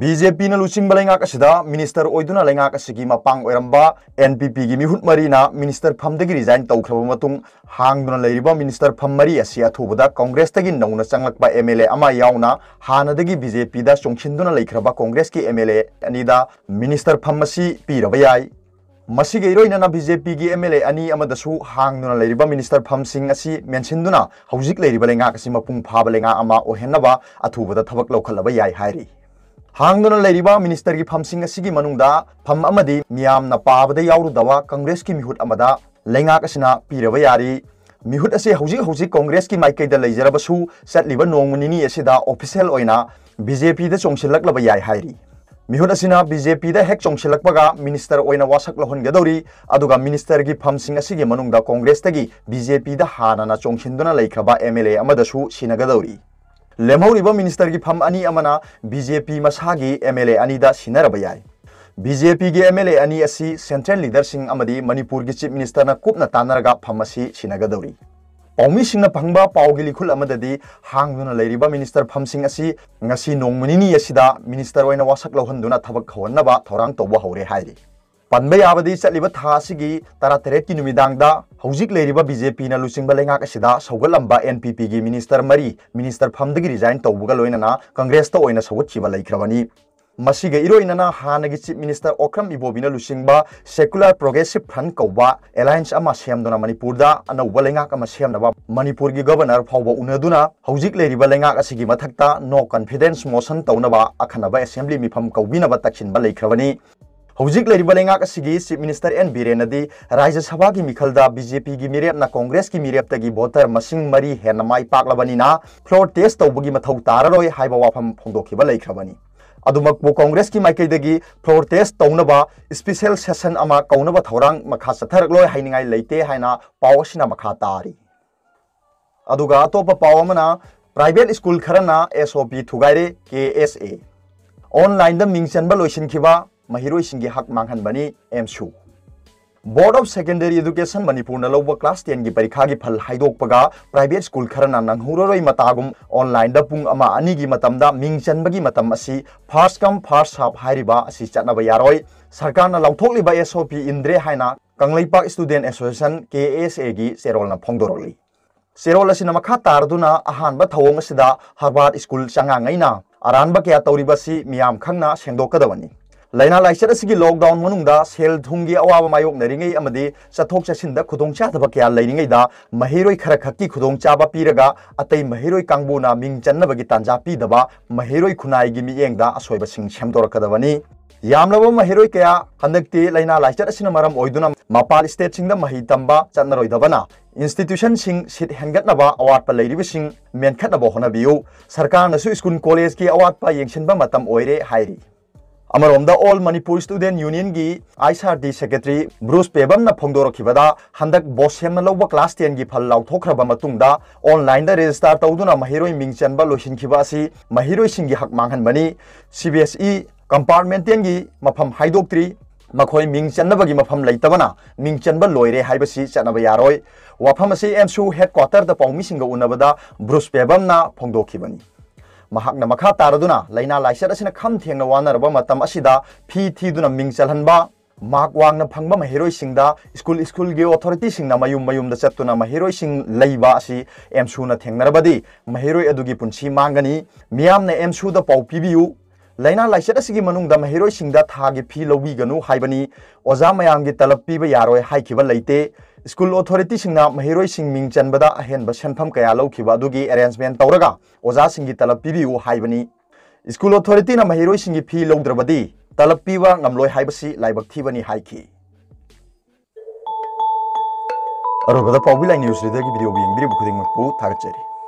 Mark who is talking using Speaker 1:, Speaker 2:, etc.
Speaker 1: BJP न लुचिंग लेंगाक minister ओदुना लेंगाक असिगी मपांग ओइरंबा NPP गी मिहुत मरीना मिनिस्टर फमदगी रिजाइन तौख्रब मतुंग मिनिस्टर फम मरी असि अथुबदा कांग्रेस तगी नौना चंगलकबा एमएलए अमा बीजेपी दा चोंखिनदुना लेख्रबा कांग्रेस की एमएलए अनिदा मिनिस्टर फम मसी पीरबयाई ꯃꯁꯤꯒꯤ ꯏꯔꯣꯏꯅꯅ ꯕꯤ ꯖꯦ ꯄꯤꯒꯤ ꯑꯦꯝ ꯑꯦꯜ ꯑꯦ ꯑꯅꯤ ꯑꯃꯗꯁꯨ ꯍꯥꯡꯗꯨꯅ ꯂꯩꯔꯤꯕ ꯃꯤꯅꯤꯁꯇꯔ ꯐꯝꯁꯤꯡ ꯑꯁꯤ ꯃꯦꯟꯁꯤꯟꯗꯨꯅ ꯍꯧꯖꯤꯛ ꯂꯩꯔꯤꯕ ꯂꯩꯉꯥꯛ ꯑꯁꯤ ꯃꯄꯨꯡ ꯐꯥꯕ ꯂꯩꯉꯥꯛ ꯑꯃ की फमसिंग फम अमदी मियामना पाबदा याउरुदवा कांग्रेस की मिहुत अमदा लेंगाक असिना पीरबा यारी मिहुत असे की माइकद लेजरबसु सटलिबा नोंगनिनी असिदा ऑफिशियल ओइना बीजेपी द याई मिहुना बीजेपी हे चौंसल मिनीस्टर वसक लोहनगदरी मिनीस्टर की फमसीद कॉग्रेस बीजेपी हाँ चौंसीब एम एल एमगदरी लेमौरीब मिनीस्टर की फम अमना बीजेपी मसा की एम एल एनब बीजेपी की एम एल एनी सेंट्रल लीडर मणिपुर की चीफ मिनीस्टर कूपना तानरगा फम अगदौरी पासीना फंग पाव की लिखुल हांगना लेब मिनीस्टर फमसी नोमनी मिनीस्टर वसक लौहन थब तब हौरे पनब याबदी चल थागी तरह तेरह की नुमीदांग हौजिक लेब बीजेपी लुचिब लेंगाक सौगलब एन पी पी की मिनीस्टर मरी मिनीस्टर फम रिजाइन तब लोनना कांग्रेस सौगचिब लेख्रबनी ꯃꯁꯤꯒ ꯏꯔꯣꯏꯅꯅ ꯍꯥꯟꯅꯒꯤ ꯆꯤꯞ ꯃꯤꯅꯤꯁꯇꯔ ꯑꯣꯈ꯭ꯔꯝ ꯏꯕꯣꯕꯤꯅ ꯂꯨꯆꯤꯡꯕ ꯁꯦꯀꯨꯂꯔ ꯄ꯭ꯔꯣꯒ꯭ꯔꯦꯁꯤꯞ ꯐ꯭ꯔꯟ ꯀꯧꯕ ꯑꯦꯂꯥꯏꯟꯁ ꯑꯃ ꯁꯦꯝꯗꯨꯅ ꯃꯅꯤꯄꯨꯔꯗ ꯑꯅꯧꯕ ꯂꯩꯉꯥꯛ ꯑꯃ ꯁꯦꯝꯅꯕ ꯃꯅꯤꯄꯨꯔꯒꯤ ꯒꯕꯔꯅꯔ ꯐꯥꯎꯕ ꯎꯅꯗꯨꯅ ꯍꯧꯖꯤꯛ ꯂꯩꯔꯤꯕ ꯂꯩꯉꯥꯛ ꯑꯁꯤꯒꯤ ꯃꯊꯛꯇ ꯅꯣ ꯀꯟꯐꯤꯗꯦꯟꯁ ꯃꯣꯁꯟ ꯇꯧꯅꯕ ꯑꯈꯟꯅꯕ ꯑꯦꯁꯦꯝꯕ꯭ꯂꯤ ꯃꯤꯐꯝ ꯀꯧꯕꯤꯅꯕ तक्षिणब लेख्रबनी हौजिक लेरिब लेंगाक असिगी चीफ मिनिस्टर एन बीरेन दी राज्य सभा की मिखलदा बीजेपी की मिरेप ना कांग्रेस की मिरेप तगी वोटर मसिंग मरी हेन माई पाकलबनी ना फ्लोर टेस्ट तौबगी मथौ ताररोय हाइबा वाफम फोंदोखिब लेख्रबनी कांग्रेस की माइकैदगी प्रोटेस्ट तौनबा स्पेशल सेशन कौनब कौनबा चतरलो मखा सथरगलोय हाइनिंगाय लेते हाइना पावसिना मखा तारी अदुगा अतोप प्राइवेट स्कूल खरना एसओपी थुगाइरे एस एनलाइन मिंग मिंगचनबा लोइसिनखिबा महिरोइसिंगी हक एम सू बोर्ड अफ सेकेंडरी एजुकेशन মণিপুৰলৱ ক্লাছ 10 গি পৰীক্ষা গি ফল হাইদক পগা প্রাইভেট স্কুল খৰনাংহুৰ ৰই মতাগুম অনলাইন দপুং আমা আনি গি মতমদা মিংচন বগি মতমসি ফাস্ট কাম ফাস্ট হাব হাইৰিবা আছ চাতনাৱে ইয়াৰই সরকারনা লউথকলিবা এসওপি ইন্দ্ৰে হাইনা কাংলাইপা ষ্টুডেন্ট এছোসিয়েশ্বন কেএএছএ গি সেরলনা ফংদৰলি সেরলছিন মখাতাৰ দুনা আহানবা থাওমছিদা Harvard School চাঙা ไง না আরানবা কিয়া তৌলিবাছি মিয়াম খংনা সেন্দোকদৱনি लाइना लाइचर लॉकडाउन मनुंग सेल थुंगी अवाब मायोक्नरिंगै अमदि चथोक चसिंद चादब क्या लैरिंगैदा महिरोय खर खक्की खुदों चाबा पीरगा अतै महिरोय कांगबुना मिंग चन्नबगि तांजा पीदबा महिरोय खुनाइगि मियेंगदा असोयब सिंग सेमदोरकदवनी यामलब महिरोय क्या हंदक्ति लाइना लाइचर असिना मरम ओइदुना ꯃꯄꯥꯜ ꯁ꯭ꯇꯦꯠꯁꯤꯡꯗ ꯃꯍꯩ ꯇꯝꯕ ꯆꯠꯅꯔꯣꯏꯗꯕꯅ ꯏꯟꯁꯇꯤꯇ꯭ꯌꯨꯁꯟꯁꯤꯡ ꯁꯤꯠ ꯍꯦꯟꯒꯠꯅꯕ ꯑꯋꯥꯠꯄ ꯂꯩꯔꯤꯕꯁꯤꯡ ꯃꯦꯟꯈꯠꯅꯕ ꯍꯣꯠꯅꯕꯤꯌꯨ ꯁꯔꯀꯥꯔꯅꯁꯨ ꯁ꯭ꯀꯨꯜ ꯀꯣꯂꯦꯖꯀꯤ ꯑꯋꯥꯠꯄ ꯌꯦꯡꯁꯤꯟꯕ ꯃꯇꯝ अमरों ऑल मनपुर स्टूडें यूनियन की आईसीआरडी सेक्रेटरी ब्रूस पेबम ना फोंदोर खिबदा हंदक बोसेम ना लोबा क्लास 10 की फल लाउ थोखरबा मतुंग दा ऑनलाइन दा रजिस्टर तौदुना महिरोय मिंगचन बा लोहिन खिबासी महिरोय सिंग की हक मांगन बनी सीबीएसई की मफम हाइदोक्त्री मखोय मिंगचन ना बगी मफम लैतबना मिंगचन बा लोयरे हाइबसी चनब यारोय वफम से एमसू हेड क्वार्टर दा पाउमिसिंग उनबदा ब्रूस पेबम फोदी मखा तारना लाइर खम थे वानरबा फी थी मिंग चल माक वांगना फंग महरों स्कूल स्कूल की ओथोरीटी मयू मयू चुना महरों एमसून थेबदी महरोंगी मांगनी मियामने सूद पा पीबू लाइना लाइट अगर महरों था फी लौनी ओजा मैम की तलब पीब है लेते स्कूल अथॉरिटीसिंगना महीरोइसिंग मिंग चनबदा अहेनब सेनफम कया लौखिबा अदुगी अरेंजमेंट तौरगा तलब पीबू हाइबनी स्कूल अथॉरिटीना महीरोइसिंगी फी लौद्रबदी तलब पिबा ngamloi हाइबसी लाइबक थिबनी हाइखी अरोबदा पौबिलाइ न्यूज रिदगी भिडियो बिंग बिरि बुखुदिंग मपु थागचेरी